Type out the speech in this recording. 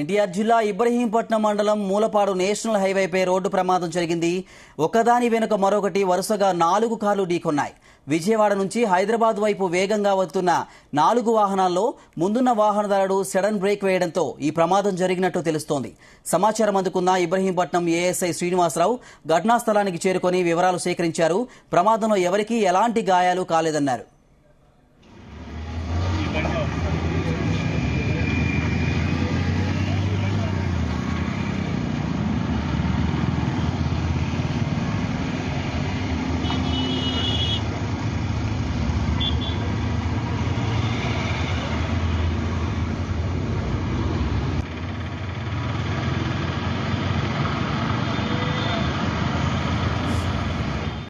ఎన్టీఆర్ జిల్లా ఇబ్రహీంపట్నం మండలం Mulapadu national హైవేపై road ప్రమాదం జరిగింది ఒకదాని వెనుక మరొకటి వరుసగా నాలుగు కార్లు ఢీకొన్నాయి విజయవాడ నుంచి హైదరాబాద్ వైపు వేగంగా వస్తున్న నాలుగు వాహనాల్లో ముందున్న వాహనదారుడు సడన్ బ్రేక్ వేయడంతో ఈ ప్రమాదం జరిగినట్టు తెలుస్తోంది సమాచారం అందుకున్న ఇబ్రహీంపట్నం ఏఎస్ఐ శ్రీనివాసరావు ఘటనా స్థలానికి చేరుకుని వివరాలు సేకరించారు ప్రమాదంలో ఎవరికీ ఎలాంటి గాయాలు కాలేదన్నారు